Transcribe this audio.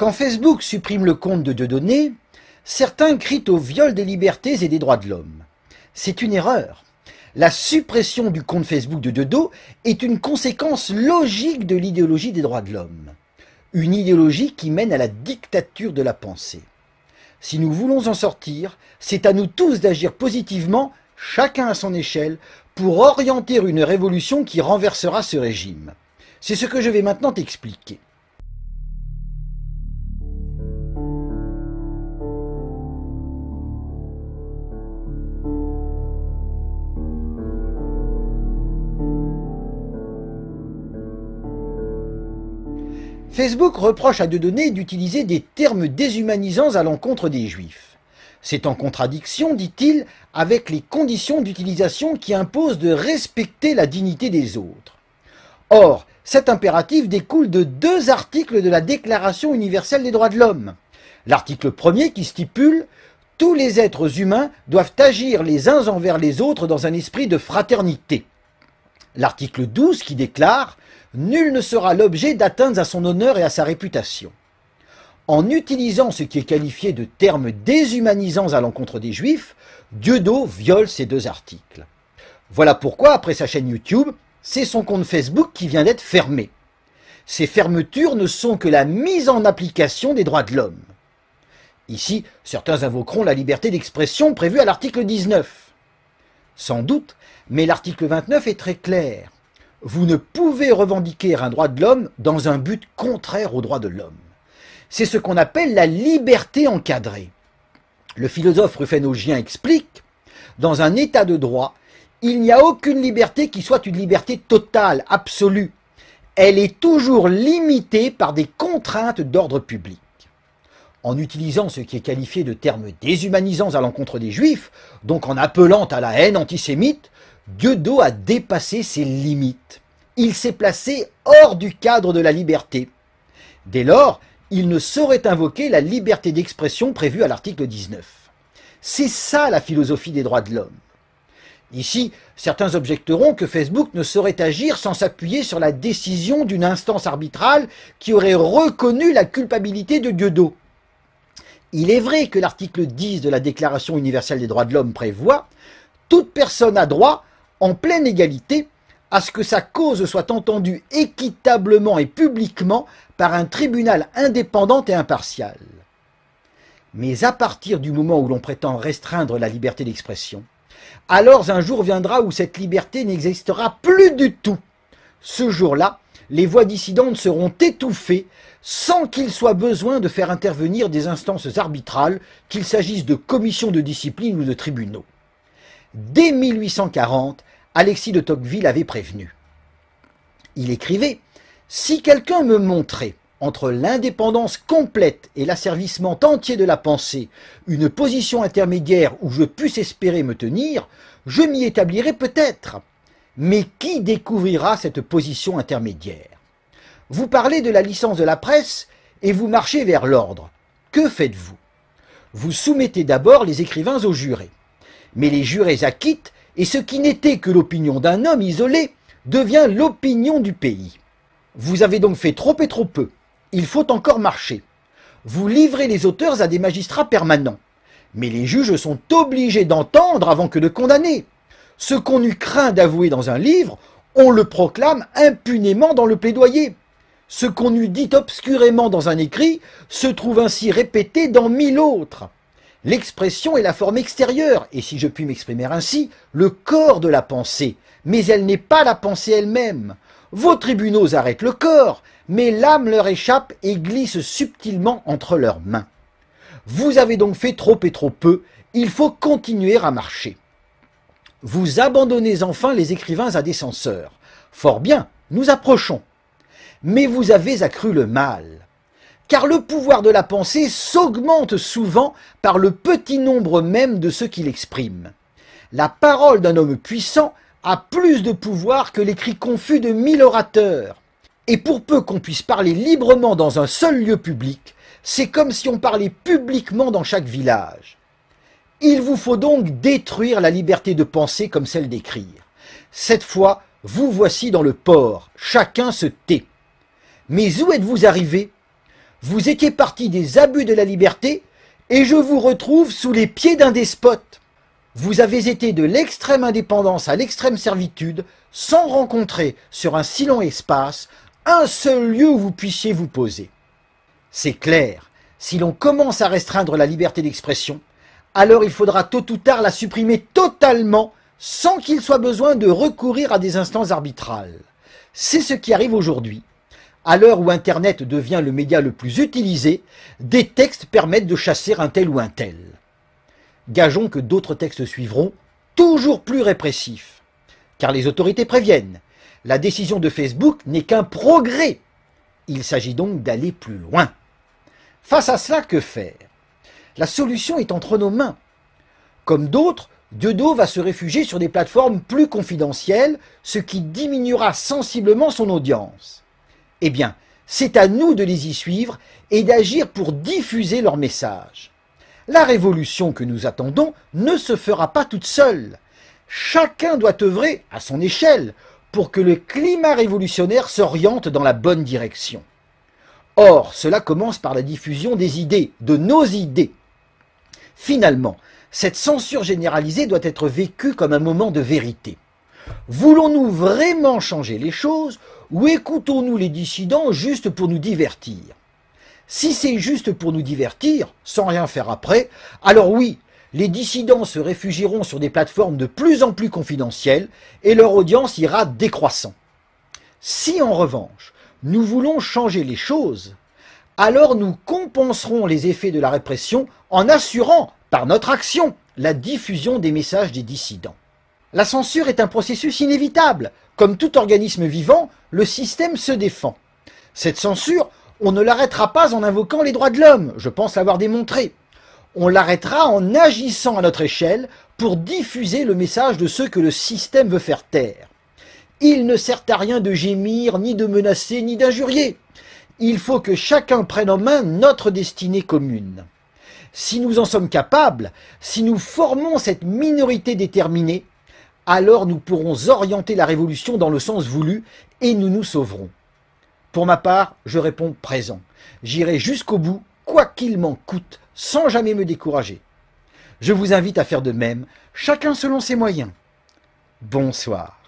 Quand Facebook supprime le compte de données, certains crient au viol des libertés et des droits de l'homme. C'est une erreur. La suppression du compte Facebook de Dedo est une conséquence logique de l'idéologie des droits de l'homme. Une idéologie qui mène à la dictature de la pensée. Si nous voulons en sortir, c'est à nous tous d'agir positivement, chacun à son échelle, pour orienter une révolution qui renversera ce régime. C'est ce que je vais maintenant t'expliquer. Facebook reproche à données d'utiliser des termes déshumanisants à l'encontre des Juifs. C'est en contradiction, dit-il, avec les conditions d'utilisation qui imposent de respecter la dignité des autres. Or, cet impératif découle de deux articles de la Déclaration universelle des droits de l'homme. L'article premier qui stipule « Tous les êtres humains doivent agir les uns envers les autres dans un esprit de fraternité ». L'article 12 qui déclare nul ne sera l'objet d'atteintes à son honneur et à sa réputation. En utilisant ce qui est qualifié de termes déshumanisants à l'encontre des Juifs, Dieudo viole ces deux articles. Voilà pourquoi, après sa chaîne YouTube, c'est son compte Facebook qui vient d'être fermé. Ces fermetures ne sont que la mise en application des droits de l'homme. Ici, certains invoqueront la liberté d'expression prévue à l'article 19. Sans doute, mais l'article 29 est très clair vous ne pouvez revendiquer un droit de l'homme dans un but contraire au droit de l'homme. C'est ce qu'on appelle la liberté encadrée. Le philosophe rufénogien explique, dans un état de droit, il n'y a aucune liberté qui soit une liberté totale, absolue. Elle est toujours limitée par des contraintes d'ordre public. En utilisant ce qui est qualifié de termes déshumanisants à l'encontre des juifs, donc en appelant à la haine antisémite, Guedo a dépassé ses limites. Il s'est placé hors du cadre de la liberté. Dès lors, il ne saurait invoquer la liberté d'expression prévue à l'article 19. C'est ça la philosophie des droits de l'homme. Ici, certains objecteront que Facebook ne saurait agir sans s'appuyer sur la décision d'une instance arbitrale qui aurait reconnu la culpabilité de Guedo. Il est vrai que l'article 10 de la Déclaration universelle des droits de l'homme prévoit « Toute personne a droit en pleine égalité, à ce que sa cause soit entendue équitablement et publiquement par un tribunal indépendant et impartial. Mais à partir du moment où l'on prétend restreindre la liberté d'expression, alors un jour viendra où cette liberté n'existera plus du tout. Ce jour-là, les voix dissidentes seront étouffées sans qu'il soit besoin de faire intervenir des instances arbitrales, qu'il s'agisse de commissions de discipline ou de tribunaux. Dès 1840, Alexis de Tocqueville avait prévenu. Il écrivait « Si quelqu'un me montrait, entre l'indépendance complète et l'asservissement entier de la pensée, une position intermédiaire où je puisse espérer me tenir, je m'y établirai peut-être. Mais qui découvrira cette position intermédiaire Vous parlez de la licence de la presse et vous marchez vers l'ordre. Que faites-vous Vous soumettez d'abord les écrivains aux jurés. Mais les jurés acquittent et ce qui n'était que l'opinion d'un homme isolé devient l'opinion du pays. Vous avez donc fait trop et trop peu. Il faut encore marcher. Vous livrez les auteurs à des magistrats permanents. Mais les juges sont obligés d'entendre avant que de condamner. Ce qu'on eût craint d'avouer dans un livre, on le proclame impunément dans le plaidoyer. Ce qu'on eût dit obscurément dans un écrit se trouve ainsi répété dans mille autres. L'expression est la forme extérieure, et si je puis m'exprimer ainsi, le corps de la pensée, mais elle n'est pas la pensée elle-même. Vos tribunaux arrêtent le corps, mais l'âme leur échappe et glisse subtilement entre leurs mains. Vous avez donc fait trop et trop peu, il faut continuer à marcher. Vous abandonnez enfin les écrivains à des censeurs. Fort bien, nous approchons. Mais vous avez accru le mal car le pouvoir de la pensée s'augmente souvent par le petit nombre même de ceux qui l'expriment. La parole d'un homme puissant a plus de pouvoir que l'écrit confus de mille orateurs. Et pour peu qu'on puisse parler librement dans un seul lieu public, c'est comme si on parlait publiquement dans chaque village. Il vous faut donc détruire la liberté de penser comme celle d'écrire. Cette fois, vous voici dans le port, chacun se tait. Mais où êtes-vous arrivé vous étiez parti des abus de la liberté et je vous retrouve sous les pieds d'un despote. Vous avez été de l'extrême indépendance à l'extrême servitude sans rencontrer sur un si long espace un seul lieu où vous puissiez vous poser. C'est clair, si l'on commence à restreindre la liberté d'expression, alors il faudra tôt ou tard la supprimer totalement sans qu'il soit besoin de recourir à des instances arbitrales. C'est ce qui arrive aujourd'hui à l'heure où Internet devient le média le plus utilisé, des textes permettent de chasser un tel ou un tel. Gageons que d'autres textes suivront, toujours plus répressifs. Car les autorités préviennent, la décision de Facebook n'est qu'un progrès. Il s'agit donc d'aller plus loin. Face à cela, que faire La solution est entre nos mains. Comme d'autres, Dieudo va se réfugier sur des plateformes plus confidentielles, ce qui diminuera sensiblement son audience. Eh bien, c'est à nous de les y suivre et d'agir pour diffuser leur message. La révolution que nous attendons ne se fera pas toute seule. Chacun doit œuvrer à son échelle pour que le climat révolutionnaire s'oriente dans la bonne direction. Or, cela commence par la diffusion des idées, de nos idées. Finalement, cette censure généralisée doit être vécue comme un moment de vérité. Voulons-nous vraiment changer les choses ou écoutons-nous les dissidents juste pour nous divertir Si c'est juste pour nous divertir, sans rien faire après, alors oui, les dissidents se réfugieront sur des plateformes de plus en plus confidentielles et leur audience ira décroissant. Si en revanche, nous voulons changer les choses, alors nous compenserons les effets de la répression en assurant, par notre action, la diffusion des messages des dissidents. La censure est un processus inévitable. Comme tout organisme vivant, le système se défend. Cette censure, on ne l'arrêtera pas en invoquant les droits de l'homme, je pense l'avoir démontré. On l'arrêtera en agissant à notre échelle pour diffuser le message de ceux que le système veut faire taire. Il ne sert à rien de gémir, ni de menacer, ni d'injurier. Il faut que chacun prenne en main notre destinée commune. Si nous en sommes capables, si nous formons cette minorité déterminée, alors nous pourrons orienter la révolution dans le sens voulu et nous nous sauverons. Pour ma part, je réponds présent. J'irai jusqu'au bout, quoi qu'il m'en coûte, sans jamais me décourager. Je vous invite à faire de même, chacun selon ses moyens. Bonsoir.